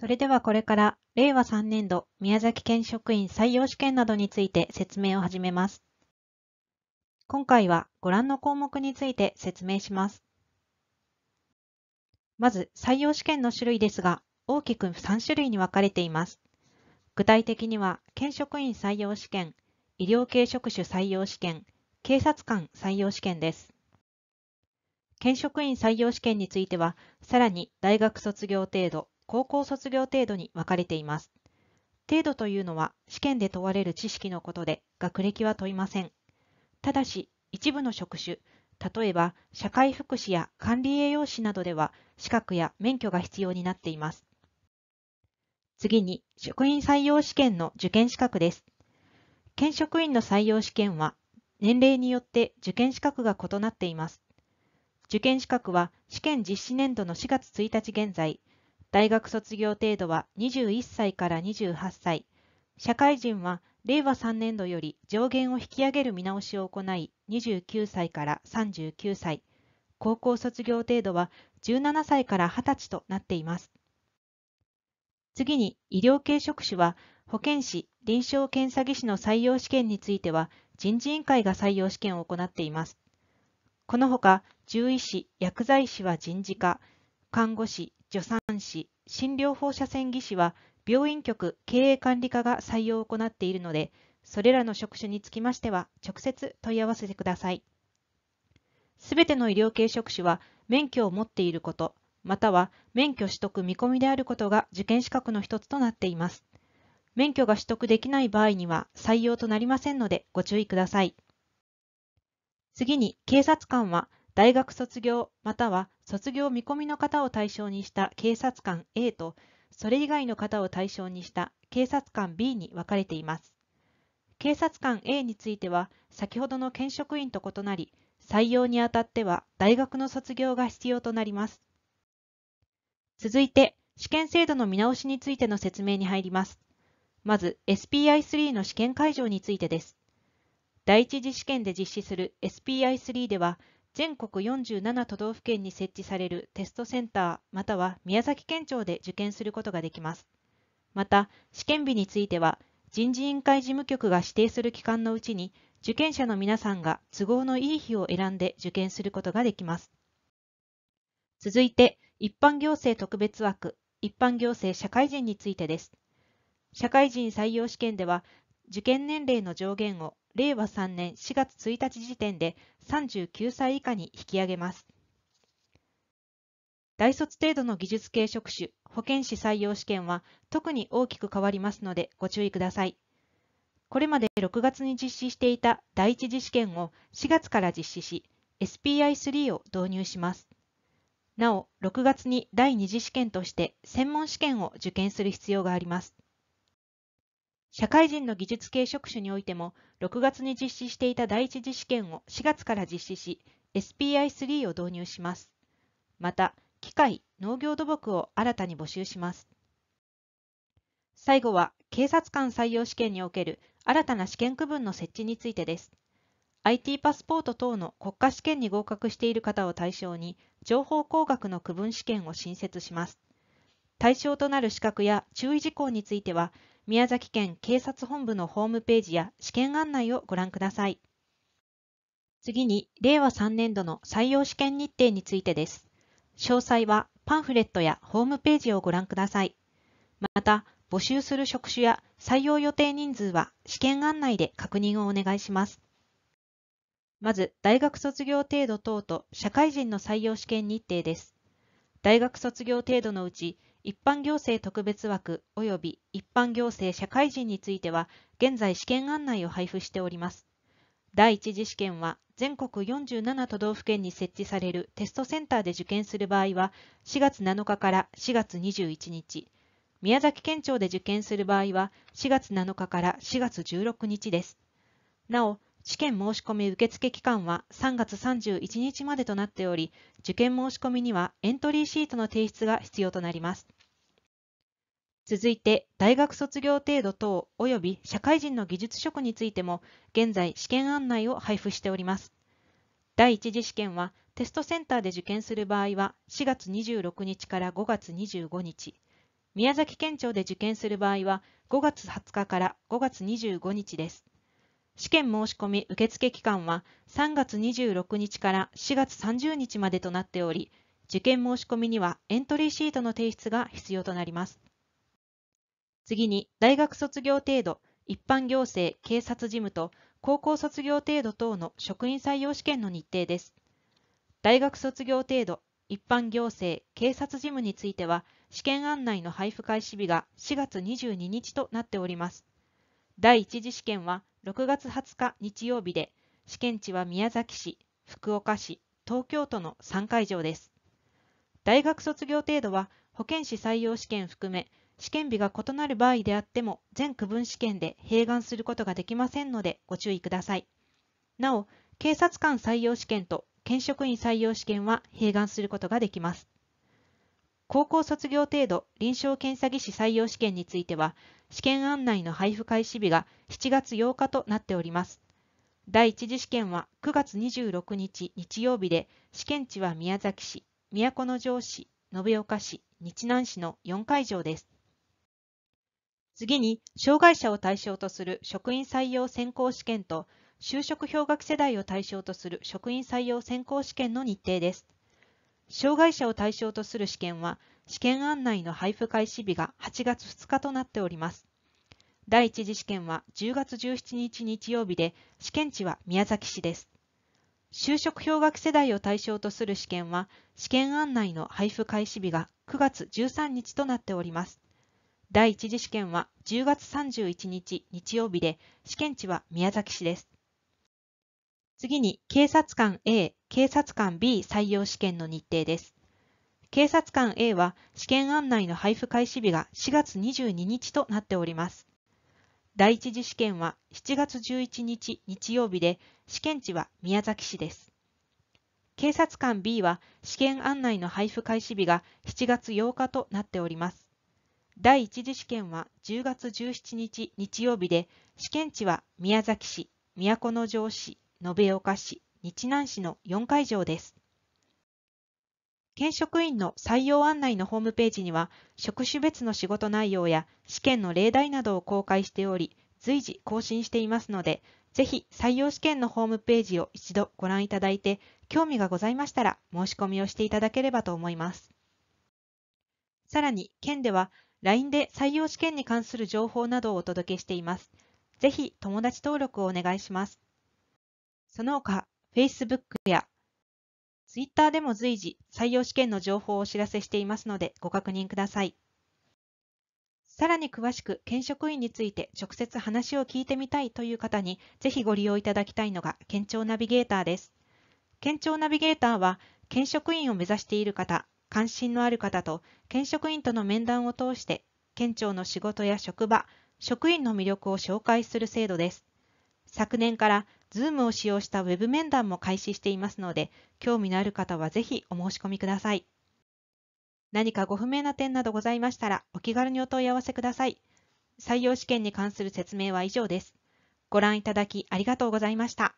それではこれから令和3年度宮崎県職員採用試験などについて説明を始めます。今回はご覧の項目について説明します。まず採用試験の種類ですが、大きく3種類に分かれています。具体的には、県職員採用試験、医療系職種採用試験、警察官採用試験です。県職員採用試験については、さらに大学卒業程度、高校卒業程度に分かれています。程度というのは試験で問われる知識のことで学歴は問いません。ただし、一部の職種、例えば社会福祉や管理栄養士などでは資格や免許が必要になっています。次に、職員採用試験の受験資格です。県職員の採用試験は年齢によって受験資格が異なっています。受験資格は試験実施年度の4月1日現在、大学卒業程度は21歳から28歳、社会人は令和3年度より上限を引き上げる見直しを行い、29歳から39歳、高校卒業程度は17歳から20歳となっています。次に医療系職種は保健師、臨床検査技師の採用試験については人事委員会が採用試験を行っています。このほか獣医師、薬剤師は人事課、看護師、助産師、診療放射線技師は病院局経営管理課が採用を行っているので、それらの職種につきましては直接問い合わせてください。すべての医療系職種は免許を持っていること、または免許取得見込みであることが受験資格の一つとなっています。免許が取得できない場合には採用となりませんのでご注意ください。次に警察官は大学卒業または卒業見込みの方を対象にした警察官 A とそれ以外の方を対象にした警察官 B に分かれています。警察官 A については先ほどの県職員と異なり採用にあたっては大学の卒業が必要となります。続いて試験制度の見直しについての説明に入ります。まず SPI3 の試験会場についてです。第一次試験で実施する SPI3 では全国47都道府県に設置されるテストセンターまたは宮崎県庁で受験することができます。また、試験日については、人事委員会事務局が指定する期間のうちに、受験者の皆さんが都合のいい日を選んで受験することができます。続いて、一般行政特別枠、一般行政社会人についてです。社会人採用試験では、受験年齢の上限を令和3年4月1日時点で39歳以下に引き上げます。大卒程度の技術系職種、保健師採用試験は特に大きく変わりますのでご注意ください。これまで6月に実施していた第一次試験を4月から実施し、SPI3 を導入します。なお、6月に第2次試験として専門試験を受験する必要があります。社会人の技術系職種においても、6月に実施していた第一次試験を4月から実施し、SPI3 を導入します。また、機械、農業土木を新たに募集します。最後は、警察官採用試験における新たな試験区分の設置についてです。IT パスポート等の国家試験に合格している方を対象に、情報工学の区分試験を新設します。対象となる資格や注意事項については、宮崎県警察本部のホームページや試験案内をご覧ください。次に、令和3年度の採用試験日程についてです。詳細はパンフレットやホームページをご覧ください。また、募集する職種や採用予定人数は試験案内で確認をお願いします。まず、大学卒業程度等と社会人の採用試験日程です。大学卒業程度のうち、一般行政特別枠及び一般行政社会人については、現在試験案内を配布しております。第1次試験は、全国47都道府県に設置されるテストセンターで受験する場合は、4月7日から4月21日、宮崎県庁で受験する場合は、4月7日から4月16日です。なお、試験申し込み受付期間は3月31日までとなっており、受験申し込みにはエントリーシートの提出が必要となります。続いて、大学卒業程度等及び社会人の技術職についても、現在試験案内を配布しております。第1次試験は、テストセンターで受験する場合は、4月26日から5月25日、宮崎県庁で受験する場合は、5月20日から5月25日です。試験申し込み受付期間は3月26日から4月30日までとなっており、受験申し込みにはエントリーシートの提出が必要となります。次に、大学卒業程度、一般行政、警察事務と高校卒業程度等の職員採用試験の日程です。大学卒業程度、一般行政、警察事務については、試験案内の配布開始日が4月22日となっております。第1次試験は6月20日日曜日で、試験地は宮崎市、福岡市、東京都の3会場です。大学卒業程度は、保健師採用試験含め、試験日が異なる場合であっても、全区分試験で併願することができませんので、ご注意ください。なお、警察官採用試験と県職員採用試験は併願することができます。高校卒業程度臨床検査技師採用試験については、試験案内の配布開始日が7月8日となっております。第1次試験は9月26日日曜日で、試験地は宮崎市、都城市、延岡市、日南市の4会場です。次に、障害者を対象とする職員採用選考試験と、就職氷河期世代を対象とする職員採用選考試験の日程です。障害者を対象とする試験は、試験案内の配布開始日が8月2日となっております。第1次試験は10月17日日曜日で、試験地は宮崎市です。就職氷河期世代を対象とする試験は、試験案内の配布開始日が9月13日となっております。第1次試験は10月31日日曜日で、試験地は宮崎市です。次に、警察官 A、警察官 B 採用試験の日程です。警察官 A は試験案内の配布開始日が4月22日となっております。第一次試験は7月11日日曜日で、試験地は宮崎市です。警察官 B は試験案内の配布開始日が7月8日となっております。第1次試験は10月17日日曜日で、試験地は宮崎市、都城市、延岡市、日南市の4会場です。県職員の採用案内のホームページには、職種別の仕事内容や試験の例題などを公開しており、随時更新していますので、ぜひ採用試験のホームページを一度ご覧いただいて、興味がございましたら申し込みをしていただければと思います。さらに、県では LINE で採用試験に関する情報などをお届けしています。ぜひ友達登録をお願いします。その他、Facebook や Twitter でも随時採用試験の情報をお知らせしていますのでご確認ください。さらに詳しく県職員について直接話を聞いてみたいという方にぜひご利用いただきたいのが県庁ナビゲーターです。県庁ナビゲーターは県職員を目指している方、関心のある方と県職員との面談を通して県庁の仕事や職場、職員の魅力を紹介する制度です。昨年から Zoom を使用した Web 面談も開始していますので、興味のある方はぜひお申し込みください。何かご不明な点などございましたら、お気軽にお問い合わせください。採用試験に関する説明は以上です。ご覧いただきありがとうございました。